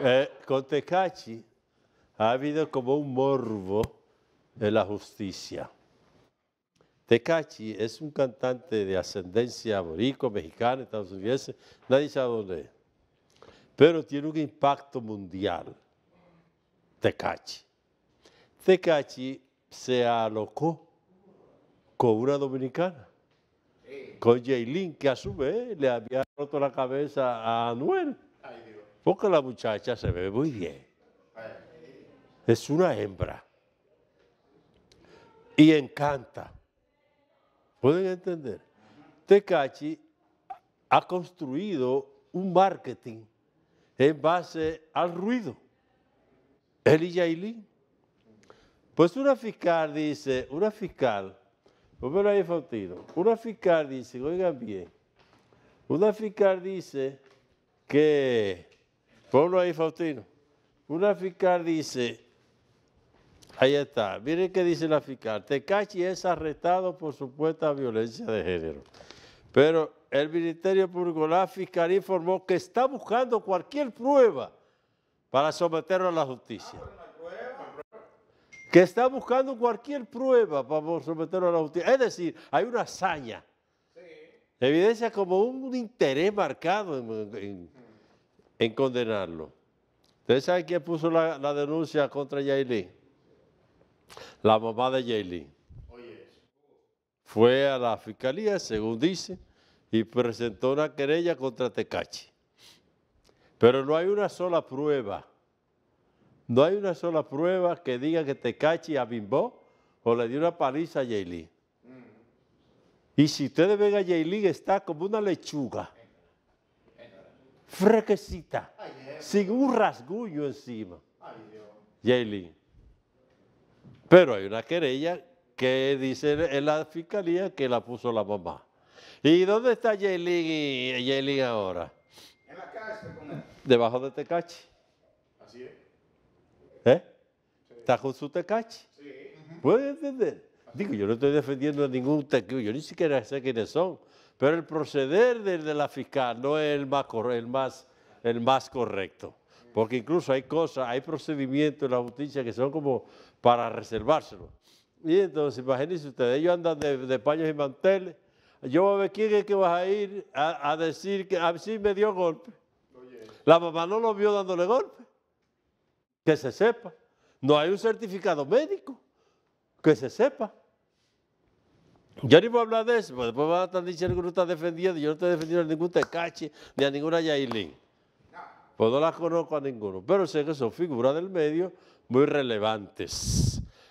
Eh, con Tecachi ha habido como un morbo en la justicia. Tecachi es un cantante de ascendencia boricua, mexicana, estadounidense, nadie sabe dónde pero tiene un impacto mundial. Tecachi. Tecachi se alocó con una dominicana, con Jaylin, que a su vez le había roto la cabeza a Anuel. Porque la muchacha se ve muy bien. Es una hembra. Y encanta. ¿Pueden entender? Tecachi ha construido un marketing en base al ruido. El y Pues una fiscal dice, una fiscal, pónmelo ahí Fautino, una fiscal dice, oigan bien, una fiscal dice que Pueblo ahí, Faustino. Una fiscal dice, ahí está, miren qué dice la fiscal, Tecachi es arrestado por supuesta violencia de género. Pero el Ministerio Público, la fiscal informó que está buscando cualquier prueba para someterlo a la justicia. Que está buscando cualquier prueba para someterlo a la justicia. Es decir, hay una hazaña. Evidencia como un interés marcado en en condenarlo. ¿Ustedes saben quién puso la, denuncia contra Yailin? La mamá de Yailin. Fue a la fiscalía, según dice, y presentó una querella contra Tecachi. Pero no hay una sola prueba. No hay una sola prueba que diga que Tecachi abimbó o le dio una paliza a Yailin. Mm. Y si ustedes ven a Yailin, está como una lechuga. Frequecita, sin un rasguño encima. Yailin. Pero hay una querella que dice en la fiscalía que la puso la mamá. ¿Y dónde está y ahora? En la casa, Debajo de Tecachi. Así es. ¿Eh? Está con su Tecachi. Sí. ¿Puede entender? Digo, yo no estoy defendiendo a ningún testigo, yo ni siquiera sé quiénes son, pero el proceder de, la fiscal no es el más, el, más, correcto, porque incluso hay cosas, hay procedimientos en la justicia que son como para reservárselo. Y entonces, imagínense ustedes, ellos andan de, paños y manteles, yo voy a ver quién es que vas a ir a, decir que a sí me dio golpe. La mamá no lo vio dándole golpe, que se sepa. No hay un certificado médico, que se sepa. Yo ni puedo hablar de eso, porque después van a estar diciendo que no está defendiendo. Yo no estoy defendiendo a ningún Tecache, ni a ninguna Yailin. Pues no las conozco a ninguno. Pero sé que son figuras del medio muy relevantes.